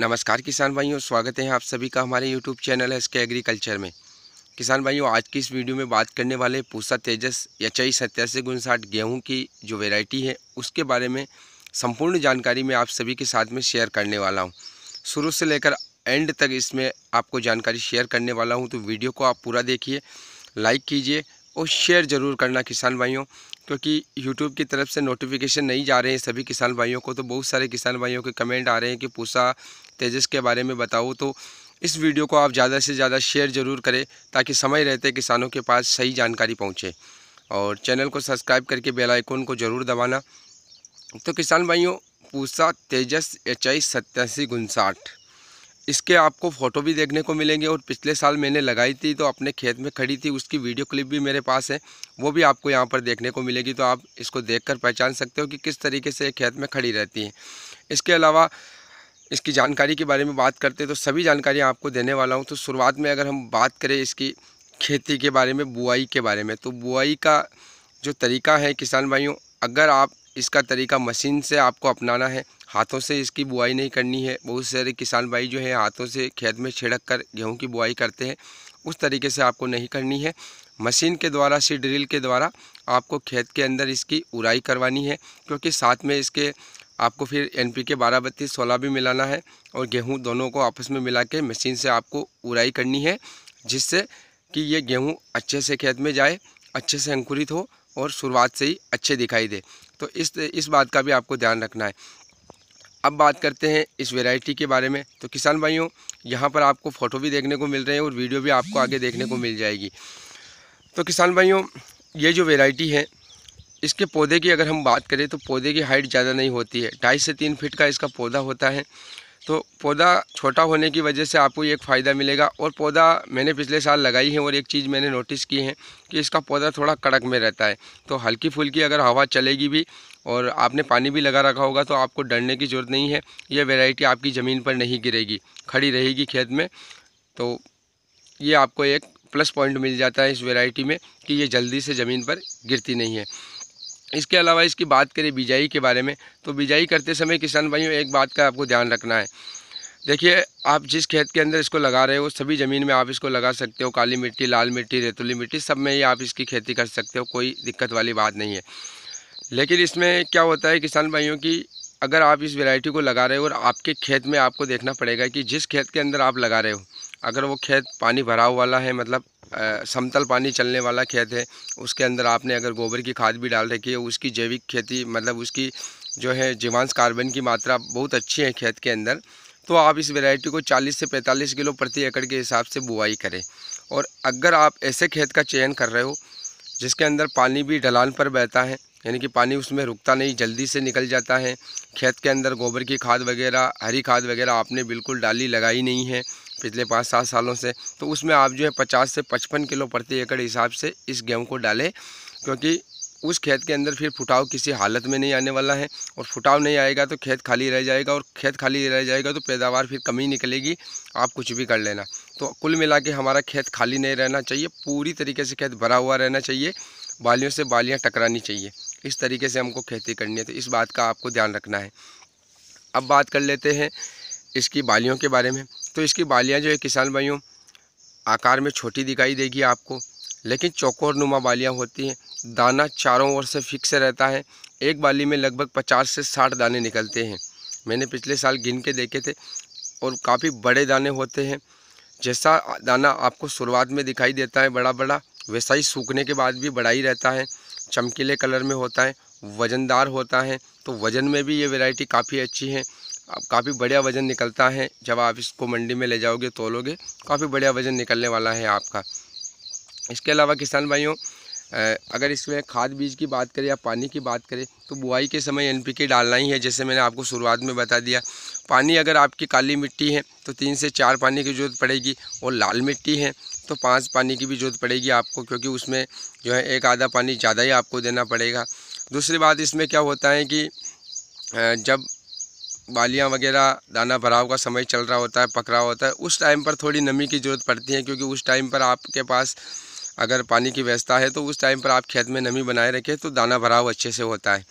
नमस्कार किसान भाइयों स्वागत है आप सभी का हमारे यूट्यूब चैनल है इसके एग्रीकल्चर में किसान भाइयों आज की इस वीडियो में बात करने वाले पूसा तेजस यचई सत्यासी गुणसाठ गेहूँ की जो वेराइटी है उसके बारे में संपूर्ण जानकारी मैं आप सभी के साथ में शेयर करने वाला हूँ शुरू से लेकर एंड तक इसमें आपको जानकारी शेयर करने वाला हूँ तो वीडियो को आप पूरा देखिए लाइक कीजिए और शेयर ज़रूर करना किसान भाइयों क्योंकि यूट्यूब की तरफ से नोटिफिकेशन नहीं जा रहे हैं सभी किसान भाइयों को तो बहुत सारे किसान भाइयों के कमेंट आ रहे हैं कि पूसा तेजस के बारे में बताऊँ तो इस वीडियो को आप ज़्यादा से ज़्यादा शेयर ज़रूर करें ताकि समय रहते किसानों के पास सही जानकारी पहुँचे और चैनल को सब्सक्राइब करके बेल आइकन को ज़रूर दबाना तो किसान भाइयों पूसा तेजस एच आई सत्यासी उनसाठ इसके आपको फ़ोटो भी देखने को मिलेंगे और पिछले साल मैंने लगाई थी तो अपने खेत में खड़ी थी उसकी वीडियो क्लिप भी मेरे पास है वो भी आपको यहाँ पर देखने को मिलेगी तो आप इसको देखकर पहचान सकते हो कि किस तरीके से खेत में खड़ी रहती है इसके अलावा इसकी जानकारी के बारे में बात करते हैं तो सभी जानकारी आपको देने वाला हूँ तो शुरुआत में अगर हम बात करें इसकी खेती के बारे में बुआई के बारे में तो बुआई का जो तरीका है किसान भाइयों अगर आप इसका तरीका मशीन से आपको अपनाना है हाथों से इसकी बुआई नहीं करनी है बहुत सारे किसान भाई जो है हाथों से खेत में छिड़क कर गेहूँ की बुआई करते हैं उस तरीके से आपको नहीं करनी है मशीन के द्वारा सी ड्रिल के द्वारा आपको खेत के अंदर इसकी उराई करवानी है क्योंकि साथ में इसके आपको फिर एन पी के बारह बत्तीस सोलह भी मिलाना है और गेहूँ दोनों को आपस में मिला के मशीन से आपको उड़ाई करनी है जिससे कि ये गेहूँ अच्छे से खेत में जाए अच्छे से अंकुरित हो और शुरुआत से ही अच्छे दिखाई दे तो इस इस बात का भी आपको ध्यान रखना है अब बात करते हैं इस वेराइटी के बारे में तो किसान भाइयों यहाँ पर आपको फ़ोटो भी देखने को मिल रहे हैं और वीडियो भी आपको आगे देखने को मिल जाएगी तो किसान भाइयों ये जो वेराइटी है इसके पौधे की अगर हम बात करें तो पौधे की हाइट ज़्यादा नहीं होती है ढाई से तीन फीट का इसका पौधा होता है तो पौधा छोटा होने की वजह से आपको एक फ़ायदा मिलेगा और पौधा मैंने पिछले साल लगाई है और एक चीज़ मैंने नोटिस की है कि इसका पौधा थोड़ा कड़क में रहता है तो हल्की फुल्की अगर हवा चलेगी भी और आपने पानी भी लगा रखा होगा तो आपको डरने की ज़रूरत नहीं है यह वेराइटी आपकी ज़मीन पर नहीं गिरेगी खड़ी रहेगी खेत में तो ये आपको एक प्लस पॉइंट मिल जाता है इस वेराइटी में कि ये जल्दी से ज़मीन पर गिरती नहीं है इसके अलावा इसकी बात करें बिजाई के बारे में तो बिजाई करते समय किसान भाइयों एक बात का आपको ध्यान रखना है देखिए आप जिस खेत के अंदर इसको लगा रहे हो सभी ज़मीन में आप इसको लगा सकते हो काली मिट्टी लाल मिट्टी रेतुली मिट्टी सब में ही आप इसकी खेती कर सकते हो कोई दिक्कत वाली बात नहीं है लेकिन इसमें क्या होता है किसान भाइयों की अगर आप इस वेराइटी को लगा रहे हो और आपके खेत में आपको देखना पड़ेगा कि जिस खेत के अंदर आप लगा रहे हो अगर वो खेत पानी भराव वाला है मतलब समतल पानी चलने वाला खेत है उसके अंदर आपने अगर गोबर की खाद भी डाल रखी है उसकी जैविक खेती मतलब उसकी जो है जीवांश कार्बन की मात्रा बहुत अच्छी है खेत के अंदर तो आप इस वैरायटी को 40 से 45 किलो प्रति एकड़ के हिसाब से बुआई करें और अगर आप ऐसे खेत का चयन कर रहे हो जिसके अंदर पानी भी ढलान पर बहता है यानी कि पानी उसमें रुकता नहीं जल्दी से निकल जाता है खेत के अंदर गोबर की खाद वगैरह हरी खाद वगैरह आपने बिल्कुल डाली लगाई नहीं है पिछले पाँच सात सालों से तो उसमें आप जो है पचास से पचपन किलो प्रति एकड़ हिसाब से इस गेहूँ को डालें क्योंकि उस खेत के अंदर फिर फुटाव किसी हालत में नहीं आने वाला है और फुटाव नहीं आएगा तो खेत खाली रह जाएगा और खेत खाली रह जाएगा तो पैदावार फिर कमी निकलेगी आप कुछ भी कर लेना तो कुल मिला के हमारा खेत खाली नहीं रहना चाहिए पूरी तरीके से खेत भरा हुआ रहना चाहिए बालियों से बालियाँ टकरानी चाहिए इस तरीके से हमको खेती करनी है तो इस बात का आपको ध्यान रखना है अब बात कर लेते हैं इसकी बालियों के बारे में तो इसकी बालियाँ जो है किसान भाइयों आकार में छोटी दिखाई देगी आपको लेकिन चौकोर नुमा बालियाँ होती हैं दाना चारों ओर से फिक्स रहता है एक बाली में लगभग पचास से साठ दाने निकलते हैं मैंने पिछले साल गिन के देखे थे और काफ़ी बड़े दाने होते हैं जैसा दाना आपको शुरुआत में दिखाई देता है बड़ा बड़ा वैसा ही सूखने के बाद भी बड़ा ही रहता है चमकीले कलर में होता है वज़नदार होता है तो वज़न में भी ये वैरायटी काफ़ी अच्छी है काफ़ी बढ़िया वज़न निकलता है जब आप इसको मंडी में ले जाओगे तोलोगे काफ़ी बढ़िया वज़न निकलने वाला है आपका इसके अलावा किसान भाइयों अगर इसमें खाद बीज की बात करें या पानी की बात करें तो बुआई के समय एनपीके डालना ही है जैसे मैंने आपको शुरुआत में बता दिया पानी अगर आपकी काली मिट्टी है तो तीन से चार पानी की ज़रूरत पड़ेगी और लाल मिट्टी है तो पाँच पानी की भी ज़रूरत पड़ेगी आपको क्योंकि उसमें जो है एक आधा पानी ज़्यादा ही आपको देना पड़ेगा दूसरी बात इसमें क्या होता है कि जब बालियाँ वगैरह दाना भराव का समय चल रहा होता है पक रहा होता है उस टाइम पर थोड़ी नमी की ज़रूरत पड़ती है क्योंकि उस टाइम पर आपके पास अगर पानी की व्यवस्था है तो उस टाइम पर आप खेत में नमी बनाए रखें तो दाना भराव अच्छे से होता है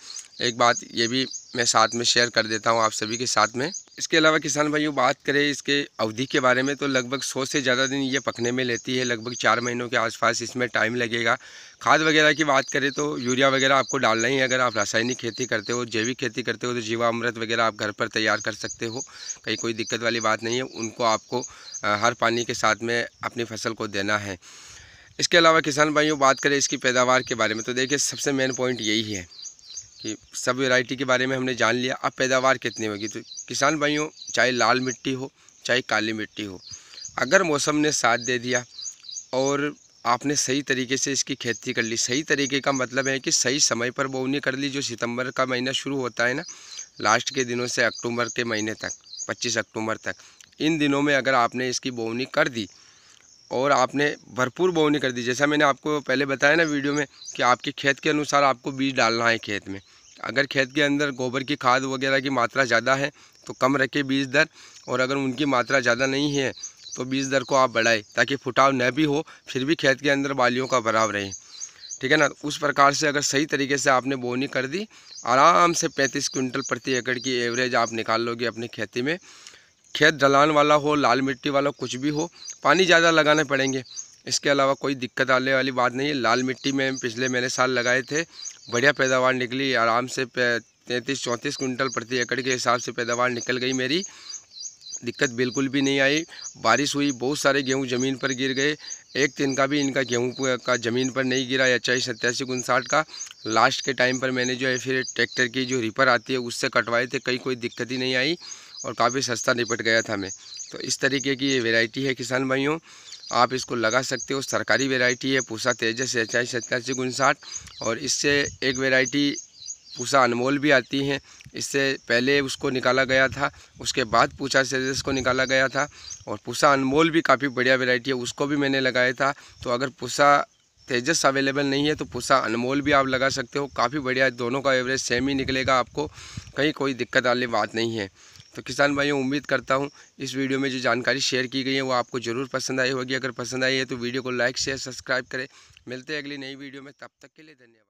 एक बात ये भी मैं साथ में शेयर कर देता हूँ आप सभी के साथ में इसके अलावा किसान भाइयों बात करें इसके अवधि के बारे में तो लगभग सौ से ज़्यादा दिन ये पकने में लेती है लगभग चार महीनों के आसपास इसमें टाइम लगेगा खाद वगैरह की बात करें तो यूरिया वगैरह आपको डालना ही है अगर आप रासायनिक खेती करते हो जैविक खेती करते हो तो जीवामृत वगैरह आप घर पर तैयार कर सकते हो कहीं कोई दिक्कत वाली बात नहीं है उनको आपको हर पानी के साथ में अपनी फसल को देना है इसके अलावा किसान भाइयों बात करें इसकी पैदावार के बारे में तो देखिए सबसे मेन पॉइंट यही है कि सब वेराइटी के बारे में हमने जान लिया अब पैदावार कितनी होगी तो किसान भाइयों चाहे लाल मिट्टी हो चाहे काली मिट्टी हो अगर मौसम ने साथ दे दिया और आपने सही तरीके से इसकी खेती कर ली सही तरीके का मतलब है कि सही समय पर बोवनी कर ली जो सितंबर का महीना शुरू होता है ना लास्ट के दिनों से अक्टूबर के महीने तक 25 अक्टूबर तक इन दिनों में अगर आपने इसकी बोवनी कर दी और आपने भरपूर बोवनी कर दी जैसा मैंने आपको पहले बताया ना वीडियो में कि आपके खेत के अनुसार आपको बीज डालना है खेत में अगर खेत के अंदर गोबर की खाद वगैरह की मात्रा ज़्यादा है तो कम रखें बीज दर और अगर उनकी मात्रा ज़्यादा नहीं है तो बीज दर को आप बढ़ाएं ताकि फुटाव न भी हो फिर भी खेत के अंदर बालियों का भराव रहे ठीक है ना उस प्रकार से अगर सही तरीके से आपने बोनी कर दी आराम से पैंतीस क्विंटल प्रति एकड़ की एवरेज आप निकाल लोगे अपनी खेती में खेत ढलान वाला हो लाल मिट्टी वाला कुछ भी हो पानी ज़्यादा लगाने पड़ेंगे इसके अलावा कोई दिक्कत आने वाली बात नहीं है लाल मिट्टी में पिछले मैंने साल लगाए थे बढ़िया पैदावार निकली आराम से तैंतीस चौंतीस कुंटल प्रति एकड़ के हिसाब से पैदावार निकल गई मेरी दिक्कत बिल्कुल भी नहीं आई बारिश हुई बहुत सारे गेहूं ज़मीन पर गिर गए एक दिन का भी इनका गेहूं का ज़मीन पर नहीं गिरा या चाहे सत्यासी उनसाठ का लास्ट के टाइम पर मैंने जो है फिर ट्रैक्टर की जो रिपर आती है उससे कटवाए थे कहीं कोई दिक्कत ही नहीं आई और काफ़ी सस्ता निपट गया था मैं तो इस तरीके की ये वेराइटी है किसान भाइयों आप इसको लगा सकते हो सरकारी वेराइटी है पूसा तेजस एच आई सत्तासी उनसाठ और इससे एक वेराइटी पूसा अनमोल भी आती है इससे पहले उसको निकाला गया था उसके बाद पूसा सेजस को निकाला गया था और पूसा अनमोल भी काफ़ी बढ़िया वेराइटी है उसको भी मैंने लगाया था तो अगर पूसा तेजस अवेलेबल नहीं है तो पूसा अनमोल भी आप लगा सकते हो काफ़ी बढ़िया दोनों का एवरेज सेम ही निकलेगा आपको कहीं कोई दिक्कत वाली बात नहीं है तो किसान भाइयों उम्मीद करता हूँ इस वीडियो में जो जानकारी शेयर की गई है वो आपको ज़रूर पसंद आई होगी अगर पसंद आई है तो वीडियो को लाइक शेयर सब्सक्राइब करें मिलते हैं अगली नई वीडियो में तब तक के लिए धन्यवाद